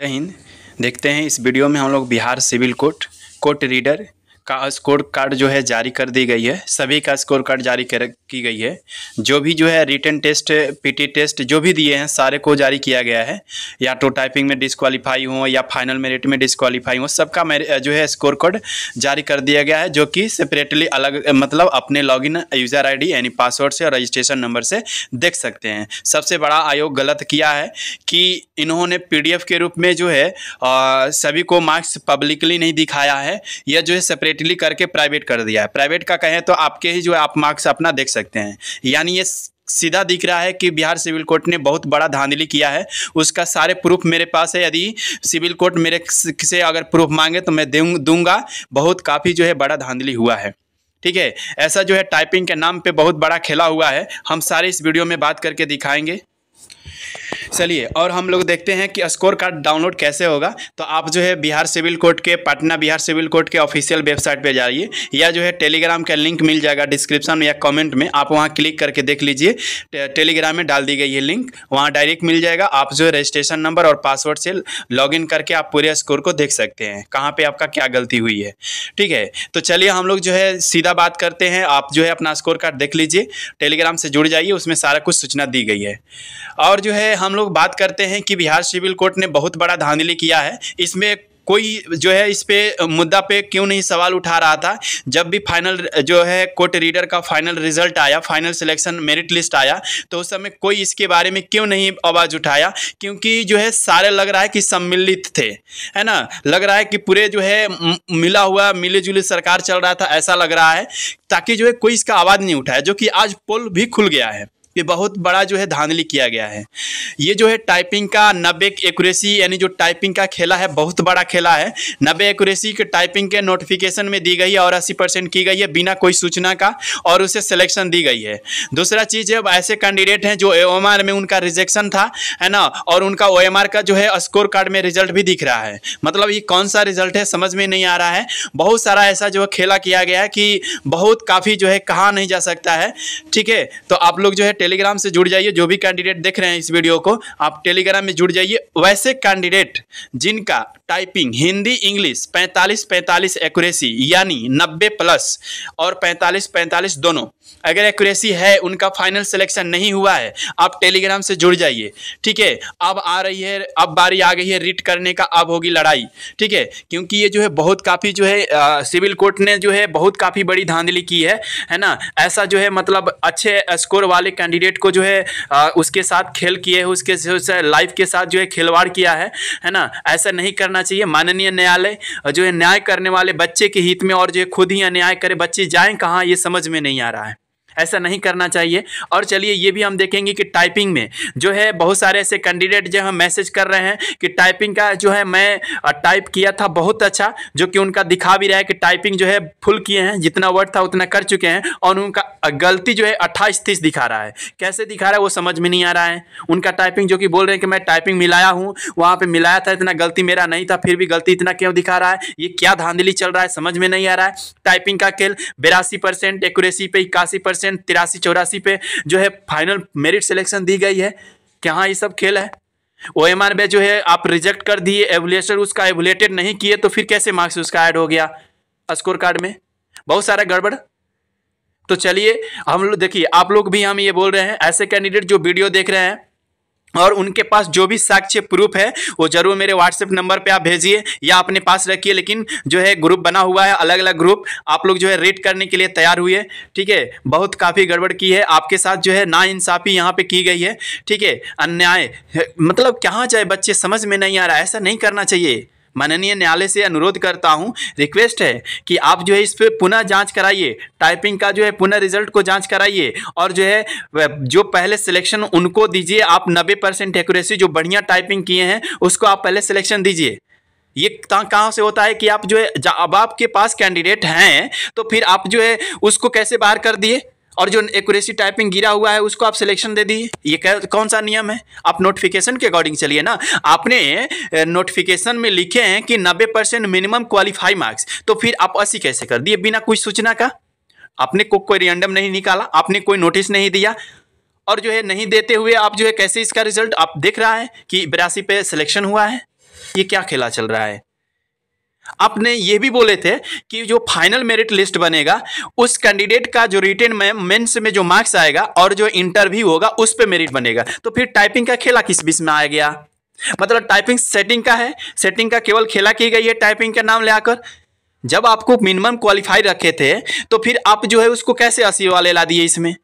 जय हिंद देखते हैं इस वीडियो में हम लोग Bihar civil court court reader का स्कोर कार्ड जो है जारी कर दी गई है सभी का स्कोर कार्ड जारी कर की गई है जो भी जो है रिटर्न टेस्ट पीटी टेस्ट जो भी दिए हैं सारे को जारी किया गया है या तो टाइपिंग में डिसक्वालीफाई हों या फाइनल मेरिट में डिसक्वालीफाई हों सबका जो है स्कोर कार्ड जारी कर दिया गया है जो कि सेपरेटली अलग मतलब अपने लॉग यूज़र आई यानी पासवर्ड से और रजिस्ट्रेशन नंबर से देख सकते हैं सबसे बड़ा आयोग गलत किया है कि इन्होंने पी के रूप में जो है सभी को मार्क्स पब्लिकली नहीं दिखाया है यह जो है सेपरेट डिलीटली करके प्राइवेट कर दिया है प्राइवेट का कहें तो आपके ही जो है आप मार्क्स अपना देख सकते हैं यानी ये सीधा दिख रहा है कि बिहार सिविल कोर्ट ने बहुत बड़ा धांधली किया है उसका सारे प्रूफ मेरे पास है यदि सिविल कोर्ट मेरे से अगर प्रूफ मांगे तो मैं दूंगा बहुत काफ़ी जो है बड़ा धांधली हुआ है ठीक है ऐसा जो है टाइपिंग के नाम पे बहुत बड़ा खेला हुआ है हम सारे इस वीडियो में बात करके दिखाएंगे चलिए और हम लोग देखते हैं कि स्कोर कार्ड डाउनलोड कैसे होगा तो आप जो है बिहार सिविल कोर्ट के पटना बिहार सिविल कोर्ट के ऑफिशियल वेबसाइट पे जाइए या जो है टेलीग्राम का लिंक मिल जाएगा डिस्क्रिप्शन में या कमेंट में आप वहाँ क्लिक करके देख लीजिए टेलीग्राम में डाल दी गई है लिंक वहाँ डायरेक्ट मिल जाएगा आप जो है रजिस्ट्रेशन नंबर और पासवर्ड से लॉग करके आप पूरे स्कोर को देख सकते हैं कहाँ पर आपका क्या गलती हुई है ठीक है तो चलिए हम लोग जो है सीधा बात करते हैं आप जो है अपना स्कोर कार्ड देख लीजिए टेलीग्राम से जुड़ जाइए उसमें सारा कुछ सूचना दी गई है और जो है हम लोग लोग बात करते हैं कि बिहार सिविल कोर्ट ने बहुत बड़ा धांधली किया है इसमें कोई जो है इस पे मुद्दा पे क्यों नहीं सवाल उठा रहा था जब भी फाइनल जो है कोर्ट रीडर का फाइनल रिजल्ट आया फाइनल सिलेक्शन मेरिट लिस्ट आया तो उस समय कोई इसके बारे में क्यों नहीं आवाज़ उठाया क्योंकि जो है सारे लग रहा है कि सम्मिलित थे है ना लग रहा है कि पूरे जो है मिला हुआ मिले जुले सरकार चल रहा था ऐसा लग रहा है ताकि जो है कोई इसका आवाज़ नहीं उठाया जो कि आज पोल भी खुल गया है ये बहुत बड़ा जो है धांधली किया गया है ये जो है टाइपिंग का नब्बे एक्यूरेसी यानी जो टाइपिंग का खेला है बहुत बड़ा खेला है नब्बे एक्यूरेसी के टाइपिंग के नोटिफिकेशन में दी गई है और अस्सी परसेंट की गई है बिना कोई सूचना का और उसे सिलेक्शन दी गई है दूसरा चीज़ है ऐसे कैंडिडेट हैं जो ओ में उनका रिजेक्शन था है ना और उनका ओ का जो है स्कोर कार्ड में रिजल्ट भी दिख रहा है मतलब ये कौन सा रिजल्ट है समझ में नहीं आ रहा है बहुत सारा ऐसा जो है खेला किया गया है कि बहुत काफ़ी जो है कहा नहीं जा सकता है ठीक है तो आप लोग जो है टेलीग्राम से जुड़ जाइए जो भी कैंडिडेट देख रहे हैं इस वीडियो को आप टेलीग्राम में जुड़ जाइए वैसे कैंडिडेट जिनका टाइपिंग हिंदी इंग्लिश 45 45 एक्यूरेसी यानी 90 प्लस और 45 45 दोनों अगर एक्यूरेसी है उनका फाइनल सिलेक्शन नहीं हुआ है आप टेलीग्राम से जुड़ जाइए ठीक है अब आ रही है अब बारी आ गई है रिट करने का अब होगी लड़ाई ठीक है क्योंकि ये जो है बहुत काफ़ी जो है सिविल कोर्ट ने जो है बहुत काफ़ी बड़ी धांधली की है है ना ऐसा जो है मतलब अच्छे स्कोर वाले कैंडिडेट कैंडिडेट को जो है आ, उसके साथ खेल किए हैं उसके लाइफ के साथ जो है खिलवाड़ किया है है ना ऐसा नहीं करना चाहिए माननीय न्यायालय जो है न्याय करने वाले बच्चे के हित में और जो है खुद ही अन्याय करे बच्चे जाएँ कहाँ ये समझ में नहीं आ रहा है ऐसा नहीं करना चाहिए और चलिए ये भी हम देखेंगे कि टाइपिंग में जो है बहुत सारे ऐसे कैंडिडेट जो है मैसेज कर रहे हैं कि टाइपिंग का जो है मैं टाइप किया था बहुत अच्छा जो कि उनका दिखा भी रहा है कि टाइपिंग जो है फुल किए हैं जितना वर्ड था उतना कर चुके हैं और उनका गलती जो है अट्ठाईस तीस दिखा रहा है कैसे दिखा रहा है वो समझ में नहीं आ रहा है उनका टाइपिंग जो कि बोल रहे हैं कि मैं टाइपिंग मिलाया हूँ वहाँ पर मिलाया था इतना गलती मेरा नहीं था फिर भी गलती इतना क्यों दिखा रहा है ये क्या धांधली चल रहा है समझ में नहीं आ रहा है टाइपिंग का खेल बेरासी परसेंट एक्यूरेसी पे इक्यासी परसेंट क्वेश्चन तिरासी चौरासी पे जो है फाइनल मेरिट सिलेक्शन दी गई है कि हाँ ये सब खेल है ओ एम आर में जो है आप रिजेक्ट कर दिए एवुलेशन उसका एवलेटेड नहीं किए तो फिर कैसे मार्क्स उसका ऐड हो गया स्कोर कार्ड में बहुत सारा गड़बड़ तो चलिए हम लोग देखिए आप लोग भी हम ये बोल रहे हैं ऐसे कैंडिडेट जो वीडियो देख रहे हैं और उनके पास जो भी साक्ष्य प्रूफ है वो जरूर मेरे व्हाट्सएप नंबर पे आप भेजिए या अपने पास रखिए लेकिन जो है ग्रुप बना हुआ है अलग अलग ग्रुप आप लोग जो है रेड करने के लिए तैयार हुए ठीक है बहुत काफ़ी गड़बड़ की है आपके साथ जो है ना इंसाफ़ी यहाँ पे की गई है ठीक है अन्याय मतलब कहाँ जाए बच्चे समझ में नहीं आ रहा ऐसा नहीं करना चाहिए माननीय न्यायालय से अनुरोध करता हूँ रिक्वेस्ट है कि आप जो है इस पर पुनः जाँच कराइए टाइपिंग का जो है पुनः रिजल्ट को जाँच कराइए और जो है जो पहले सिलेक्शन उनको दीजिए आप नब्बे परसेंट एक्यूरेसी जो बढ़िया टाइपिंग किए हैं उसको आप पहले सिलेक्शन दीजिए ये कहाँ से होता है कि आप जो है अब आपके पास कैंडिडेट हैं तो फिर आप जो है उसको कैसे बाहर कर दिए और जो एक्यूरेसी टाइपिंग गिरा हुआ है उसको आप सिलेक्शन दे दिए ये कौन सा नियम है आप नोटिफिकेशन के अकॉर्डिंग चलिए ना आपने नोटिफिकेशन में लिखे हैं कि नब्बे परसेंट मिनिमम क्वालिफाई मार्क्स तो फिर आप अस्सी कैसे कर दिए बिना कुछ सूचना का आपने को कोई रियंडम नहीं निकाला आपने कोई नोटिस नहीं दिया और जो है नहीं देते हुए आप जो है कैसे इसका रिजल्ट आप देख रहा है कि बिरासी पे सिलेक्शन हुआ है ये क्या खेला चल रहा है आपने ये भी बोले थे कि जो फाइनल मेरिट लिस्ट बनेगा उस कैंडिडेट का जो रिटेन में मेंस में जो मार्क्स आएगा और जो इंटरव्यू होगा उस पर मेरिट बनेगा तो फिर टाइपिंग का खेला किस बीच में आ गया मतलब टाइपिंग सेटिंग का है सेटिंग का केवल खेला की गई है टाइपिंग का नाम ले आकर जब आपको मिनिमम क्वालिफाई रखे थे तो फिर आप जो है उसको कैसे अस्सी वाले ला दिए इसमें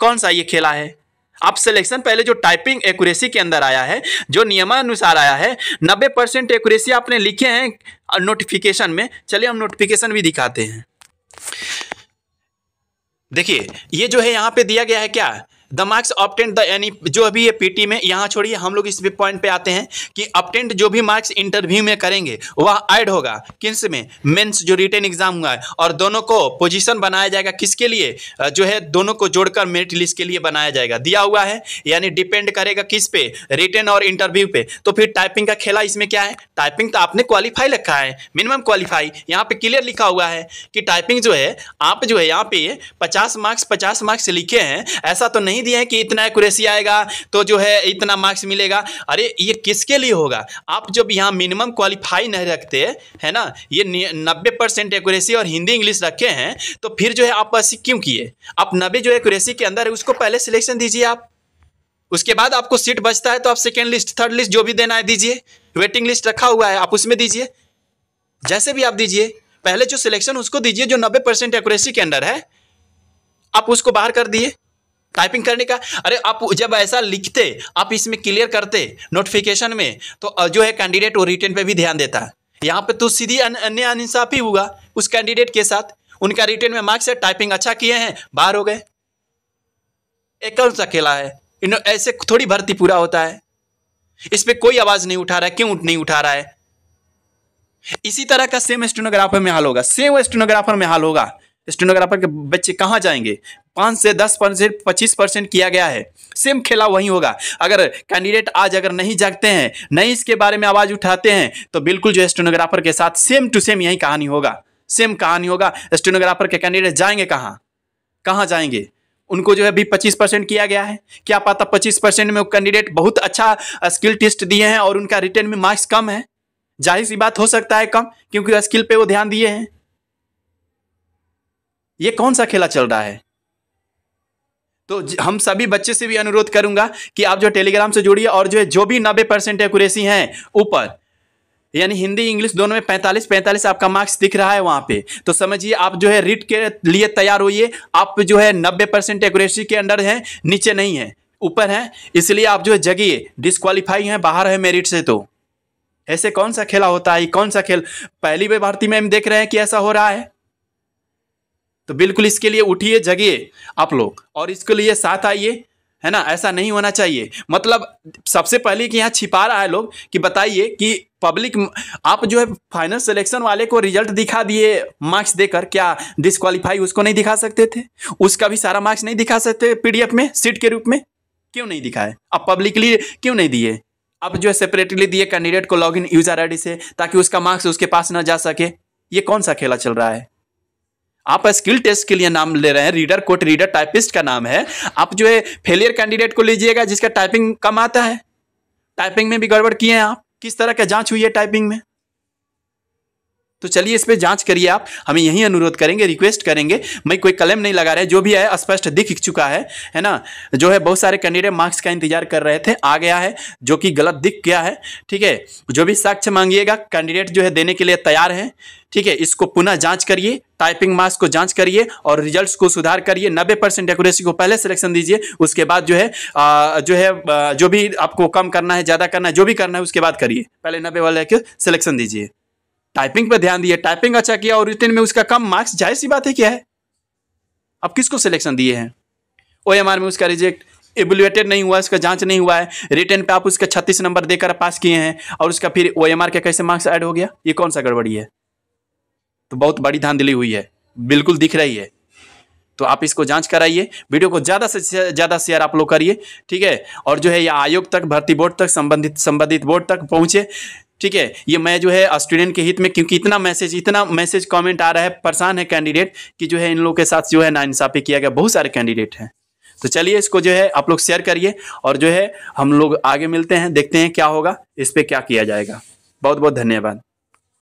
कौन सा ये खेला है अब सिलेक्शन पहले जो टाइपिंग एक्यूरेसी के अंदर आया है जो नियमानुसार आया है नब्बे परसेंट एक्यूरेसी आपने लिखे हैं नोटिफिकेशन में चलिए हम नोटिफिकेशन भी दिखाते हैं देखिए ये जो है यहाँ पे दिया गया है क्या द मार्क्स ऑप्टेंट द यानी जो अभी ये पीटी में यहाँ छोड़िए हम लोग इस पॉइंट पे आते हैं कि अपटेंट जो भी मार्क्स इंटरव्यू में करेंगे वह ऐड होगा किस में मेंस जो रिटर्न एग्जाम हुआ है और दोनों को पोजीशन बनाया जाएगा किसके लिए जो है दोनों को जोड़कर मेरिट लिस्ट के लिए बनाया जाएगा दिया हुआ है यानी डिपेंड करेगा किस पे रिटर्न और इंटरव्यू पे तो फिर टाइपिंग का खेला इसमें क्या है टाइपिंग तो आपने क्वालिफाई रखा है मिनिमम क्वालिफाई यहाँ पे क्लियर लिखा हुआ है कि टाइपिंग जो है आप जो है यहाँ पे पचास मार्क्स पचास मार्क्स लिखे हैं ऐसा तो नहीं नहीं दिए हैं कि इतना एक्यूरेसी आएगा तो जो है इतना मार्क्स मिलेगा अरे ये किसके लिए होगा आप जब यहाँ मिनिमम क्वालिफाई नहीं रखते है ना ये नब्बे परसेंट एक्यूरेसी और हिंदी इंग्लिश रखे हैं तो फिर जो है आप ऐसी क्यों किए आप नब्बे जो एक्यूरेसी के अंदर है उसको पहले सिलेक्शन दीजिए आप उसके बाद आपको सीट बचता है तो आप सेकेंड लिस्ट थर्ड लिस्ट जो भी देना है दीजिए वेटिंग लिस्ट रखा हुआ है आप उसमें दीजिए जैसे भी आप दीजिए पहले जो सिलेक्शन उसको दीजिए जो नब्बे परसेंट एक्यूरेसी के अंदर है आप उसको बाहर कर दिए टाइपिंग करने का अरे आप जब ऐसा लिखते आप इसमें क्लियर करते नोटिफिकेशन में तो जो है कैंडिडेट वो रिटर्न पे भी ध्यान देता है यहाँ पे तो सीधी अन्य अनसाफी हुआ उस कैंडिडेट के साथ उनका रिटर्न में मार्क्स है टाइपिंग अच्छा किए हैं बाहर हो गए एक कौन सा खेला है इन ऐसे थोड़ी भर्ती पूरा होता है इस पर कोई आवाज़ नहीं उठा रहा है क्यों नहीं उठा रहा है इसी तरह का सेम स्टेनोग्राफर में हाल होगा सेम स्टेनोग्राफर में हाल होगा स्टेनोग्राफर के बच्चे कहाँ जाएंगे पाँच से दस परसेंट पच्चीस परसेंट किया गया है सेम खेला वही होगा अगर कैंडिडेट आज अगर नहीं जागते हैं नहीं इसके बारे में आवाज़ उठाते हैं तो बिल्कुल जो स्टेनोग्राफर के साथ सेम टू सेम यही कहानी होगा सेम कहानी होगा स्टेनोग्राफर के कैंडिडेट जाएंगे कहाँ कहाँ जाएंगे उनको जो है अभी पच्चीस परसेंट किया गया है क्या पता पच्चीस परसेंट में कैंडिडेट बहुत अच्छा स्किल टेस्ट दिए हैं और उनका रिटर्न में मार्क्स कम है जाहिर सी बात हो सकता है कम क्योंकि स्किल पे वो ध्यान दिए हैं ये कौन सा खेला चल रहा है तो हम सभी बच्चे से भी अनुरोध करूंगा कि आप जो टेलीग्राम से जुड़िए और जो है जो भी नब्बे परसेंट एक्यूरेसी है ऊपर यानी हिंदी इंग्लिश दोनों में 45 45 आपका मार्क्स दिख रहा है वहां पे तो समझिए आप जो है रिट के लिए तैयार होइए आप जो है 90 परसेंट एक्यूरेसी के अंडर हैं नीचे नहीं है ऊपर हैं इसलिए आप जो है जगिए डिस्कालीफाई हैं बाहर है मेरिट से तो ऐसे कौन सा खेला होता है कौन सा खेल पहली बार भारतीय मैम देख रहे हैं कि ऐसा हो रहा है तो बिल्कुल इसके लिए उठिए जगिए आप लोग और इसके लिए साथ आइए है ना ऐसा नहीं होना चाहिए मतलब सबसे पहले कि यहाँ छिपा रहा है लोग कि बताइए कि पब्लिक आप जो है फाइनल सिलेक्शन वाले को रिजल्ट दिखा दिए मार्क्स देकर क्या डिस्कालीफाई उसको नहीं दिखा सकते थे उसका भी सारा मार्क्स नहीं दिखा सकते पीडीएफ में सीट के रूप में क्यों नहीं दिखाए आप पब्लिकली क्यों नहीं दिए आप जो है सेपरेटली दिए कैंडिडेट को इन यूजर आई से ताकि उसका मार्क्स उसके पास ना जा सके ये कौन सा खेला चल रहा है आप स्किल टेस्ट के लिए नाम ले रहे हैं रीडर कोट रीडर टाइपिस्ट का नाम है आप जो है फेलियर कैंडिडेट को लीजिएगा जिसका टाइपिंग कम आता है टाइपिंग में भी गड़बड़ किए हैं आप किस तरह का जांच हुई है टाइपिंग में तो चलिए इस पर जांच करिए आप हमें यही अनुरोध करेंगे रिक्वेस्ट करेंगे मैं कोई कलम नहीं लगा रहे जो भी है स्पष्ट दिख चुका है है ना जो है बहुत सारे कैंडिडेट मार्क्स का इंतजार कर रहे थे आ गया है जो कि गलत दिख गया है ठीक है जो भी साक्ष्य मांगिएगा कैंडिडेट जो है देने के लिए तैयार है ठीक है इसको पुनः जांच करिए टाइपिंग मार्क्स को जांच करिए और रिजल्ट्स को सुधार करिए नब्बे परसेंट एक्यूरेसी को पहले सिलेक्शन दीजिए उसके बाद जो है आ, जो है आ, जो भी आपको कम करना है ज़्यादा करना है जो भी करना है उसके बाद करिए पहले नब्बे वाले के सिलेक्शन दीजिए टाइपिंग पर ध्यान दिए टाइपिंग अच्छा किया और रिटर्न में उसका कम मार्क्स जाहिर सी बात है क्या है अब किसको सिलेक्शन दिए हैं ओ एम आर में उसका रिजेक्ट एबुलेटेड नहीं हुआ उसका जांच नहीं हुआ है रिटर्न पे आप उसका छत्तीस नंबर देकर पास किए हैं और उसका फिर ओ एम आर का कैसे मार्क्स ऐड हो गया ये कौन सा गड़बड़ी है तो बहुत बड़ी धांधली हुई है बिल्कुल दिख रही है तो आप इसको जांच कराइए वीडियो को ज़्यादा से ज़्यादा शेयर आप लोग करिए ठीक है और जो है यह आयोग तक भर्ती बोर्ड तक संबंधित संबंधित बोर्ड तक पहुँचे ठीक है ये मैं जो है स्टूडेंट के हित में क्योंकि इतना मैसेज इतना मैसेज कमेंट आ रहा है परेशान है कैंडिडेट कि जो है इन लोगों के साथ जो है नाइंसाफ़ी किया गया बहुत सारे कैंडिडेट हैं तो चलिए इसको जो है आप लोग शेयर करिए और जो है हम लोग आगे मिलते हैं देखते हैं क्या होगा इस पर क्या किया जाएगा बहुत बहुत धन्यवाद